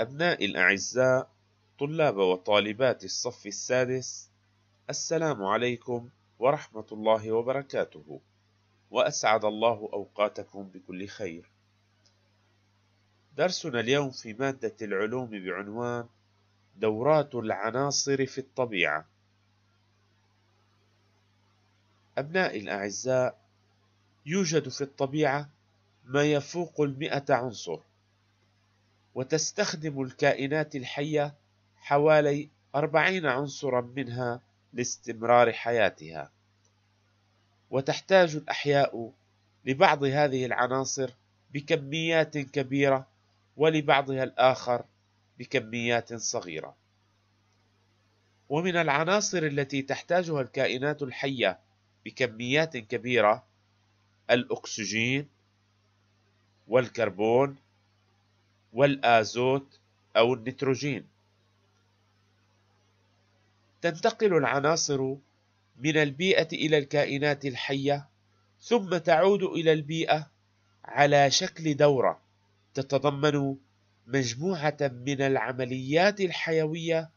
أبنائي الأعزاء طلاب وطالبات الصف السادس السلام عليكم ورحمة الله وبركاته وأسعد الله أوقاتكم بكل خير درسنا اليوم في مادة العلوم بعنوان دورات العناصر في الطبيعة أبنائي الأعزاء يوجد في الطبيعة ما يفوق المئة عنصر وتستخدم الكائنات الحية حوالي أربعين عنصرا منها لاستمرار حياتها وتحتاج الأحياء لبعض هذه العناصر بكميات كبيرة ولبعضها الآخر بكميات صغيرة ومن العناصر التي تحتاجها الكائنات الحية بكميات كبيرة الأكسجين والكربون والآزوت أو النيتروجين تنتقل العناصر من البيئة إلى الكائنات الحية ثم تعود إلى البيئة على شكل دورة تتضمن مجموعة من العمليات الحيوية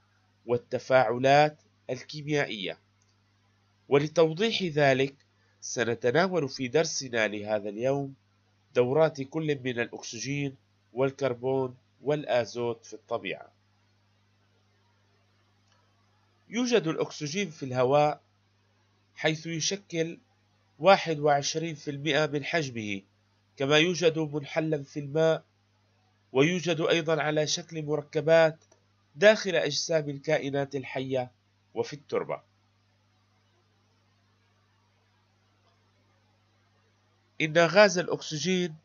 والتفاعلات الكيميائية ولتوضيح ذلك سنتناول في درسنا لهذا اليوم دورات كل من الأكسجين والكربون والآزوت في الطبيعة يوجد الأكسجين في الهواء حيث يشكل 21% من حجمه كما يوجد منحلا في الماء ويوجد أيضا على شكل مركبات داخل أجسام الكائنات الحية وفي التربة إن غاز الأكسجين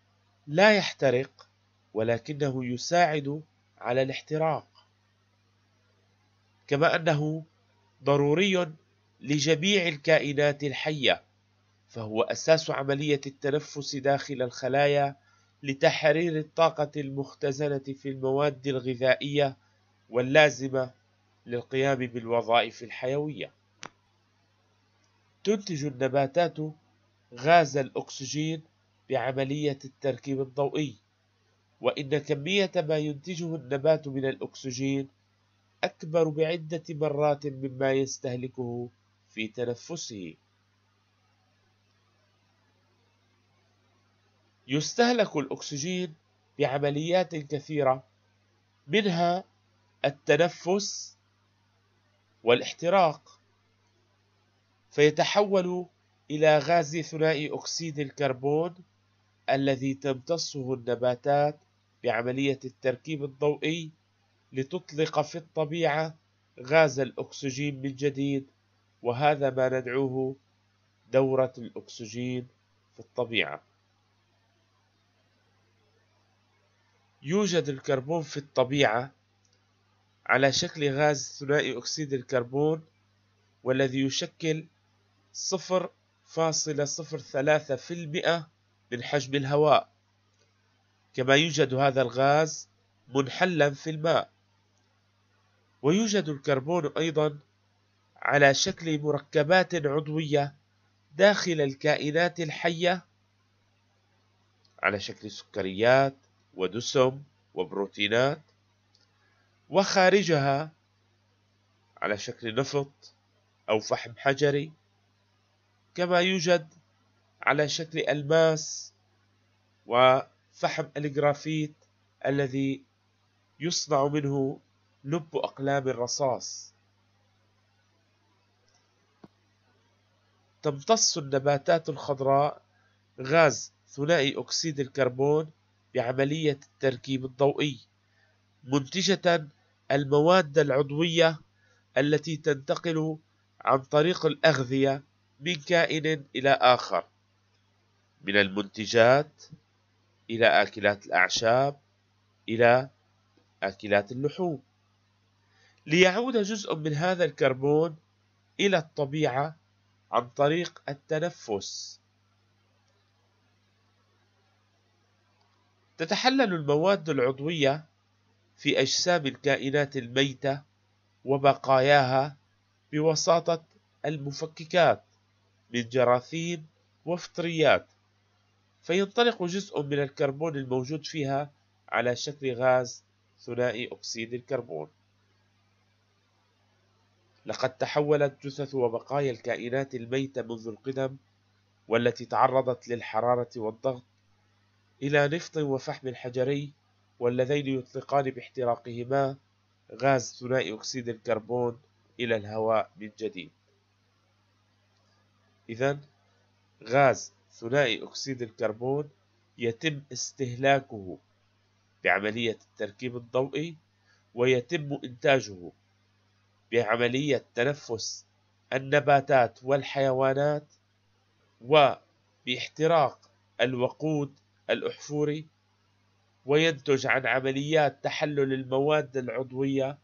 لا يحترق ولكنه يساعد على الاحتراق كما انه ضروري لجميع الكائنات الحيه فهو اساس عمليه التنفس داخل الخلايا لتحرير الطاقه المختزنه في المواد الغذائيه واللازمه للقيام بالوظائف الحيويه تنتج النباتات غاز الاكسجين بعمليه التركيب الضوئي وإن كمية ما ينتجه النبات من الأكسجين أكبر بعدة مرات مما يستهلكه في تنفسه يستهلك الأكسجين بعمليات كثيرة منها التنفس والاحتراق فيتحول إلى غاز ثنائي أكسيد الكربون الذي تمتصه النباتات بعملية التركيب الضوئي لتطلق في الطبيعة غاز الأكسجين من جديد وهذا ما ندعوه دورة الأكسجين في الطبيعة يوجد الكربون في الطبيعة على شكل غاز ثنائي أكسيد الكربون والذي يشكل 0.03% من حجم الهواء كما يوجد هذا الغاز منحلا في الماء ويوجد الكربون أيضا على شكل مركبات عضوية داخل الكائنات الحية على شكل سكريات ودسم وبروتينات وخارجها على شكل نفط أو فحم حجري كما يوجد على شكل ألماس و فحم الجرافيت الذي يصنع منه لب أقلام الرصاص تمتص النباتات الخضراء غاز ثنائي أكسيد الكربون بعملية التركيب الضوئي منتجة المواد العضوية التي تنتقل عن طريق الأغذية من كائن إلى آخر من المنتجات إلى آكلات الأعشاب إلى آكلات اللحوم ليعود جزء من هذا الكربون إلى الطبيعة عن طريق التنفس تتحلل المواد العضوية في أجسام الكائنات الميتة وبقاياها بوساطة المفككات من جراثيم وفطريات فينطلق جزء من الكربون الموجود فيها على شكل غاز ثنائي أكسيد الكربون لقد تحولت جثث وبقايا الكائنات الميتة منذ القدم والتي تعرضت للحرارة والضغط إلى نفط وفحم حجري واللذين يطلقان باحتراقهما غاز ثنائي أكسيد الكربون إلى الهواء من جديد إذا غاز ثنائي أكسيد الكربون يتم استهلاكه بعملية التركيب الضوئي ويتم إنتاجه بعملية تنفس النباتات والحيوانات وباحتراق الوقود الأحفوري وينتج عن عمليات تحلل المواد العضوية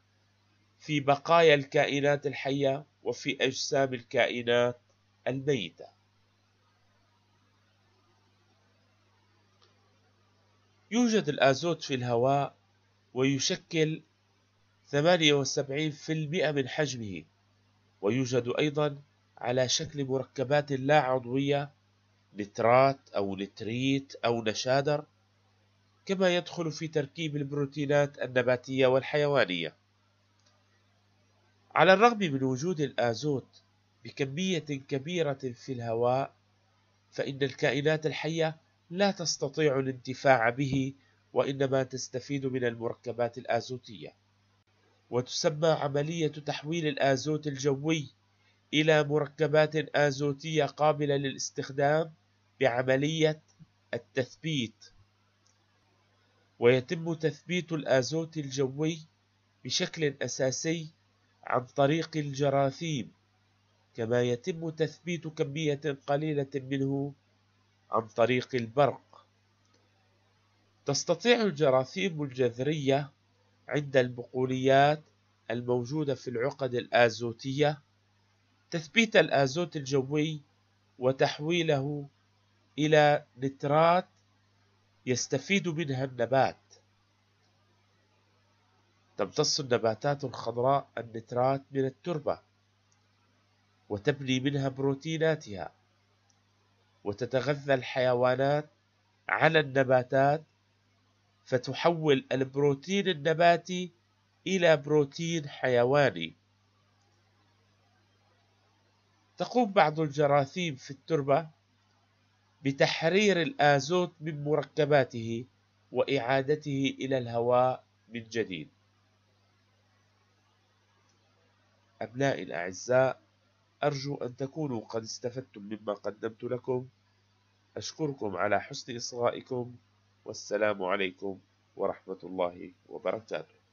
في بقايا الكائنات الحية وفي أجسام الكائنات الميتة يوجد الآزوت في الهواء ويشكل 78% من حجمه ويوجد أيضا على شكل مركبات لا عضوية نترات أو نتريت أو نشادر كما يدخل في تركيب البروتينات النباتية والحيوانية على الرغم من وجود الآزوت بكمية كبيرة في الهواء فإن الكائنات الحية لا تستطيع الانتفاع به وإنما تستفيد من المركبات الآزوتية وتسمى عملية تحويل الآزوت الجوي إلى مركبات آزوتية قابلة للاستخدام بعملية التثبيت ويتم تثبيت الآزوت الجوي بشكل أساسي عن طريق الجراثيم كما يتم تثبيت كمية قليلة منه عن طريق البرق تستطيع الجراثيم الجذرية عند البقوليات الموجودة في العقد الآزوتية تثبيت الآزوت الجوي وتحويله إلى نترات يستفيد منها النبات تمتص النباتات الخضراء النترات من التربة وتبني منها بروتيناتها وتتغذى الحيوانات على النباتات فتحول البروتين النباتي إلى بروتين حيواني تقوم بعض الجراثيم في التربة بتحرير الآزوت من مركباته وإعادته إلى الهواء من جديد أبنائي الأعزاء أرجو أن تكونوا قد استفدتم مما قدمت لكم أشكركم على حسن إصغائكم والسلام عليكم ورحمة الله وبركاته